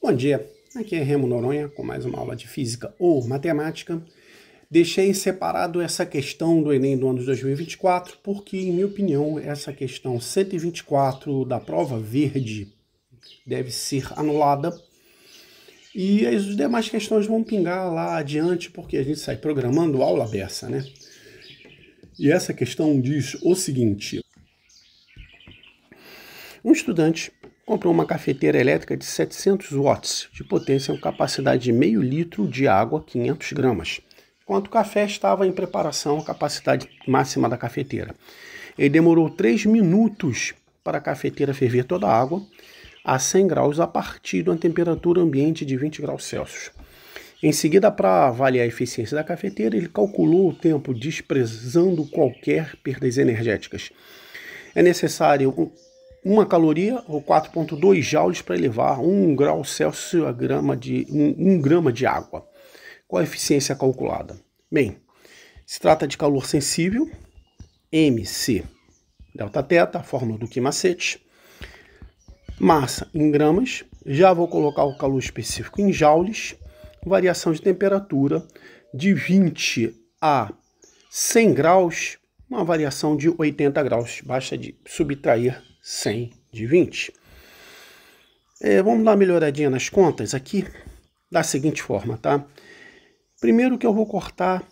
Bom dia, aqui é Remo Noronha com mais uma aula de Física ou Matemática. Deixei separado essa questão do Enem do ano de 2024 porque, em minha opinião, essa questão 124 da prova verde deve ser anulada e as demais questões vão pingar lá adiante porque a gente sai programando aula dessa, né? E essa questão diz o seguinte: um estudante comprou uma cafeteira elétrica de 700 watts de potência com capacidade de meio litro de água, 500 gramas, enquanto o café estava em preparação, a capacidade máxima da cafeteira. Ele demorou 3 minutos para a cafeteira ferver toda a água a 100 graus a partir de uma temperatura ambiente de 20 graus Celsius. Em seguida, para avaliar a eficiência da cafeteira, ele calculou o tempo desprezando qualquer perdas energéticas. É necessário uma caloria ou 4,2 joules para elevar 1 grau Celsius a grama de 1, 1 grama de água. Qual a eficiência calculada? Bem, se trata de calor sensível, MC delta teta, a fórmula do quimacete, Massa em gramas, já vou colocar o calor específico em joules. Variação de temperatura de 20 a 100 graus uma variação de 80 graus, basta de subtrair 100 de 20. É, vamos dar uma melhoradinha nas contas aqui, da seguinte forma, tá? Primeiro que eu vou cortar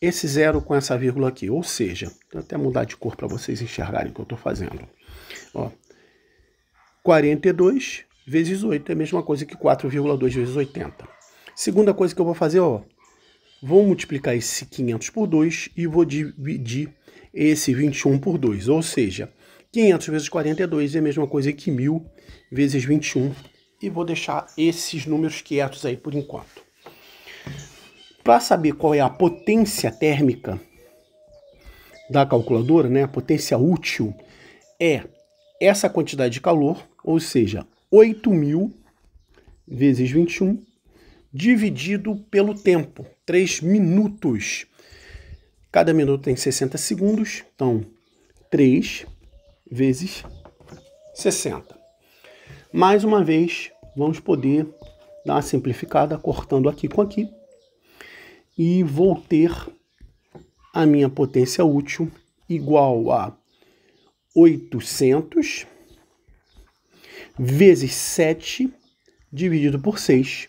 esse zero com essa vírgula aqui, ou seja, vou até mudar de cor para vocês enxergarem o que eu estou fazendo. Ó, 42 vezes 8 é a mesma coisa que 4,2 vezes 80. Segunda coisa que eu vou fazer, ó, Vou multiplicar esse 500 por 2 e vou dividir esse 21 por 2. Ou seja, 500 vezes 42 é, é a mesma coisa que 1.000 vezes 21. E vou deixar esses números quietos aí por enquanto. Para saber qual é a potência térmica da calculadora, né, a potência útil, é essa quantidade de calor, ou seja, 8.000 vezes 21 dividido pelo tempo, 3 minutos. Cada minuto tem 60 segundos, então 3 vezes 60. Mais uma vez, vamos poder dar uma simplificada cortando aqui com aqui e vou ter a minha potência útil igual a 800 vezes 7 dividido por 6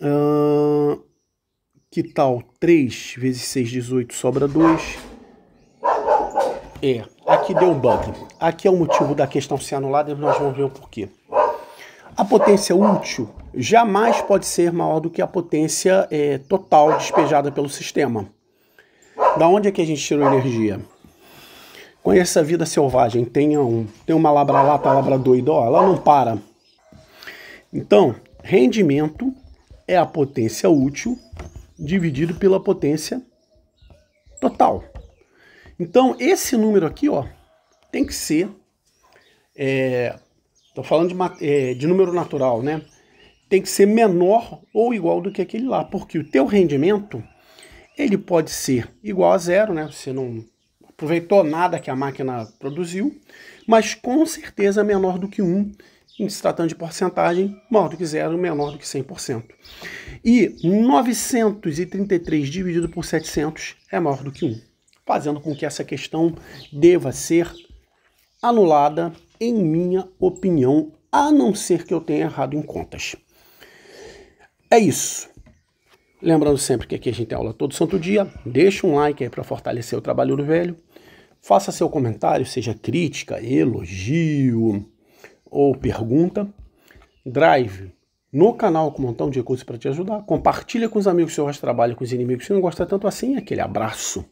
Uh, que tal 3 vezes 6, 18, sobra 2? É, aqui deu um bug. Aqui é o motivo da questão ser anulada e nós vamos ver o porquê. A potência útil jamais pode ser maior do que a potência é, total despejada pelo sistema. Da onde é que a gente tirou energia? Conheça a vida selvagem, tem um. Tem uma labra lata, tá labra doida, ó, ela não para. Então, rendimento é a potência útil dividido pela potência total. Então, esse número aqui, ó, tem que ser. Estou é, falando de, é, de número natural, né? Tem que ser menor ou igual do que aquele lá, porque o teu rendimento ele pode ser igual a zero, né? Você não aproveitou nada que a máquina produziu, mas com certeza menor do que um em se tratando de porcentagem, maior do que zero, menor do que 100%. E 933 dividido por 700 é maior do que 1, fazendo com que essa questão deva ser anulada, em minha opinião, a não ser que eu tenha errado em contas. É isso. Lembrando sempre que aqui a gente tem aula todo santo dia. Deixa um like aí para fortalecer o trabalho do velho. Faça seu comentário, seja crítica, elogio, ou pergunta. Drive no canal com um montão de recursos para te ajudar. Compartilha com os amigos se você gosta de trabalho, com os inimigos que você não gosta tanto assim. É aquele abraço.